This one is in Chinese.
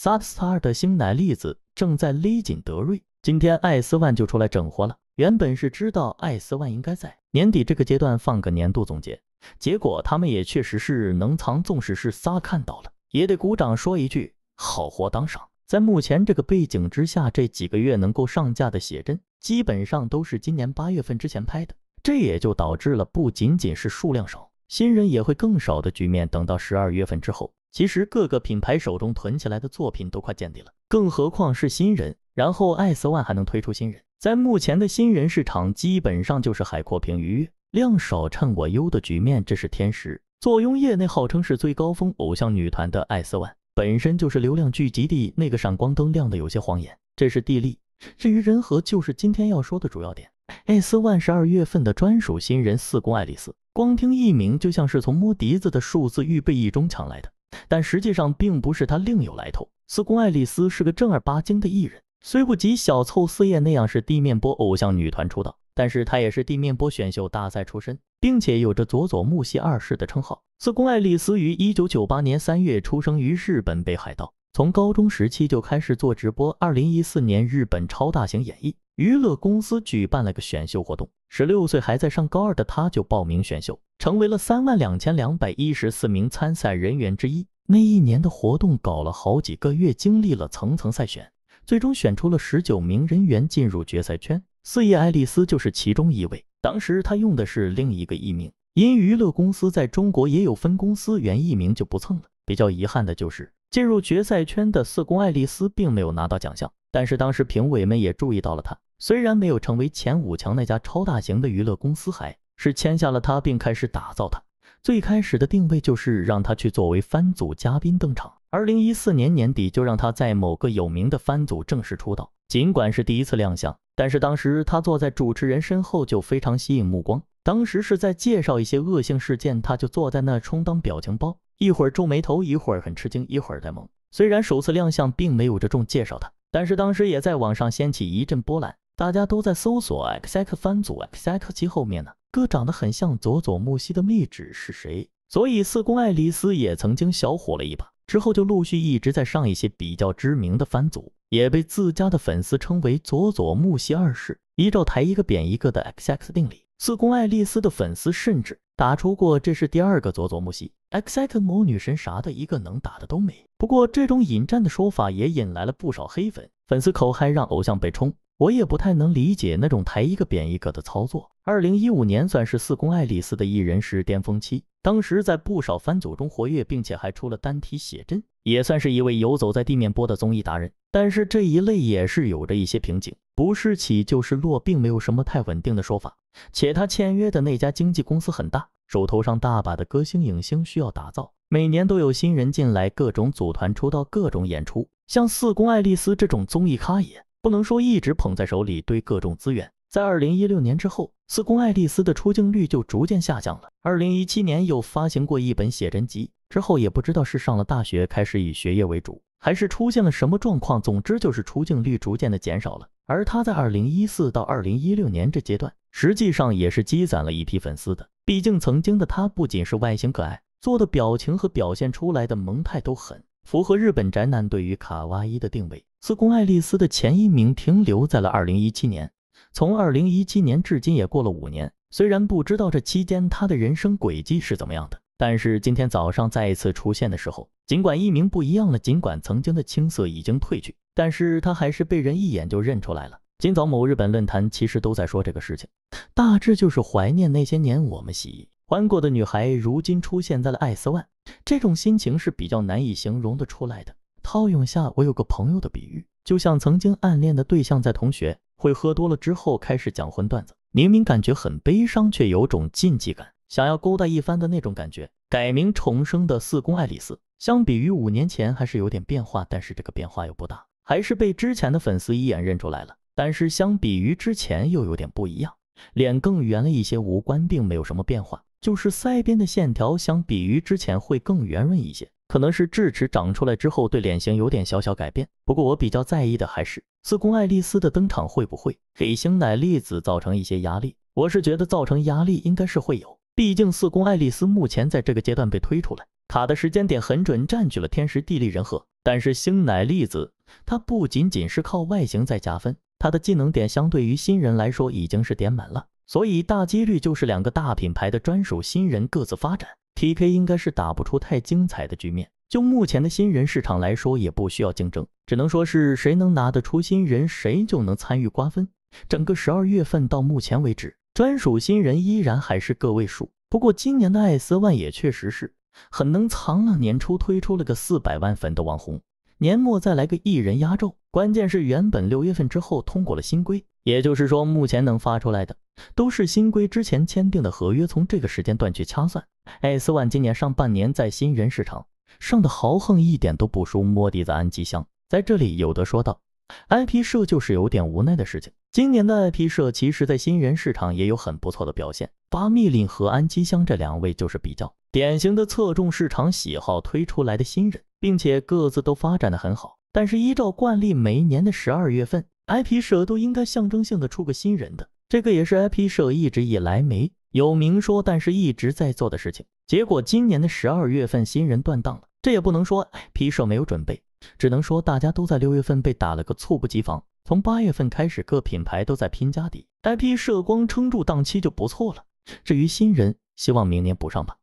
萨斯尔的星奶粒子正在勒紧德瑞，今天艾斯万就出来整活了。原本是知道艾斯万应该在年底这个阶段放个年度总结，结果他们也确实是能藏，纵使是仨看到了，也得鼓掌说一句好活当赏。在目前这个背景之下，这几个月能够上架的写真基本上都是今年八月份之前拍的，这也就导致了不仅仅是数量少，新人也会更少的局面。等到十二月份之后。其实各个品牌手中囤起来的作品都快见底了，更何况是新人。然后艾斯万还能推出新人，在目前的新人市场，基本上就是海阔凭鱼跃，量少趁我优的局面。这是天时。坐拥业内号称是最高峰偶像女团的艾斯万，本身就是流量聚集地，那个闪光灯亮得有些晃眼。这是地利。至于人和，就是今天要说的主要点。艾斯万十二月份的专属新人四宫爱丽丝，光听艺名就像是从摸笛子的数字预备役中抢来的。但实际上并不是他另有来头。司宫爱丽丝是个正儿八经的艺人，虽不及小凑四叶那样是地面波偶像女团出道，但是她也是地面波选秀大赛出身，并且有着佐佐木希二世的称号。司宫爱丽丝于一九九八年三月出生于日本北海道，从高中时期就开始做直播。二零一四年，日本超大型演艺。娱乐公司举办了个选秀活动，十六岁还在上高二的他就报名选秀，成为了三万两千两百一十四名参赛人员之一。那一年的活动搞了好几个月，经历了层层筛选，最终选出了十九名人员进入决赛圈。四叶爱丽丝就是其中一位。当时他用的是另一个艺名，因娱乐公司在中国也有分公司，原艺名就不蹭了。比较遗憾的就是进入决赛圈的四宫爱丽丝并没有拿到奖项，但是当时评委们也注意到了她。虽然没有成为前五强那家超大型的娱乐公司，还是签下了他，并开始打造他。最开始的定位就是让他去作为番组嘉宾登场。二零一四年年底就让他在某个有名的番组正式出道。尽管是第一次亮相，但是当时他坐在主持人身后就非常吸引目光。当时是在介绍一些恶性事件，他就坐在那充当表情包，一会儿皱眉头，一会儿很吃惊，一会儿呆萌。虽然首次亮相并没有着重介绍他，但是当时也在网上掀起一阵波澜。大家都在搜索 X X 翻组 X X 后面呢哥长得很像佐佐木希的妹纸是谁？所以四宫爱丽丝也曾经小火了一把，之后就陆续一直在上一些比较知名的番组，也被自家的粉丝称为佐佐木希二世。依照“台一个贬一个”的 X X 定理，四宫爱丽丝的粉丝甚至打出过这是第二个佐佐木希 X X 某女神啥的，一个能打的都没。不过这种引战的说法也引来了不少黑粉，粉丝口嗨让偶像被冲。我也不太能理解那种抬一个贬一个的操作。二零一五年算是四宫爱丽丝的艺人是巅峰期，当时在不少番组中活跃，并且还出了单体写真，也算是一位游走在地面波的综艺达人。但是这一类也是有着一些瓶颈，不是起就是落，并没有什么太稳定的说法。且他签约的那家经纪公司很大，手头上大把的歌星影星需要打造，每年都有新人进来，各种组团出道，各种演出，像四宫爱丽丝这种综艺咖也。不能说一直捧在手里堆各种资源，在二零一六年之后，四宫爱丽丝的出镜率就逐渐下降了。二零一七年又发行过一本写真集，之后也不知道是上了大学开始以学业为主，还是出现了什么状况，总之就是出镜率逐渐的减少了。而她在二零一四到二零一六年这阶段，实际上也是积攒了一批粉丝的。毕竟曾经的她不仅是外形可爱，做的表情和表现出来的萌态都很。符合日本宅男对于卡哇伊的定位，司宫爱丽丝的前一名停留在了二零一七年。从二零一七年至今也过了五年，虽然不知道这期间他的人生轨迹是怎么样的，但是今天早上再一次出现的时候，尽管一名不一样了，尽管曾经的青涩已经褪去，但是他还是被人一眼就认出来了。今早某日本论坛其实都在说这个事情，大致就是怀念那些年我们洗。欢过的女孩如今出现在了艾斯万，这种心情是比较难以形容得出来的。套用下我有个朋友的比喻，就像曾经暗恋的对象在同学会喝多了之后开始讲荤段子，明明感觉很悲伤，却有种禁忌感，想要勾搭一番的那种感觉。改名重生的四宫爱丽丝，相比于五年前还是有点变化，但是这个变化又不大，还是被之前的粉丝一眼认出来了。但是相比于之前又有点不一样，脸更圆了一些，五官并没有什么变化。就是腮边的线条相比于之前会更圆润一些，可能是智齿长出来之后对脸型有点小小改变。不过我比较在意的还是四宫爱丽丝的登场会不会给星乃粒子造成一些压力。我是觉得造成压力应该是会有，毕竟四宫爱丽丝目前在这个阶段被推出来，卡的时间点很准，占据了天时地利人和。但是星乃粒子它不仅仅是靠外形在加分，它的技能点相对于新人来说已经是点满了。所以大几率就是两个大品牌的专属新人各自发展，T K 应该是打不出太精彩的局面。就目前的新人市场来说，也不需要竞争，只能说是谁能拿得出新人，谁就能参与瓜分。整个十二月份到目前为止，专属新人依然还是个位数。不过今年的艾斯万也确实是很能藏了，年初推出了个四百万粉的网红，年末再来个一人压轴。关键是原本六月份之后通过了新规，也就是说目前能发出来的。都是新规之前签订的合约，从这个时间段去掐算，艾斯万今年上半年在新人市场上的豪横一点都不输莫迪的安吉香。在这里有的说道，IP 社就是有点无奈的事情。今年的 IP 社其实在新人市场也有很不错的表现，巴密令和安吉香这两位就是比较典型的侧重市场喜好推出来的新人，并且各自都发展的很好。但是依照惯例，每年的十二月份，IP 社都应该象征性的出个新人的。这个也是 IP 社一直以来没有明说，但是一直在做的事情。结果今年的十二月份新人断档了，这也不能说 IP 社没有准备，只能说大家都在六月份被打了个猝不及防。从八月份开始，各品牌都在拼家底，IP 社光撑住档期就不错了。至于新人，希望明年补上吧。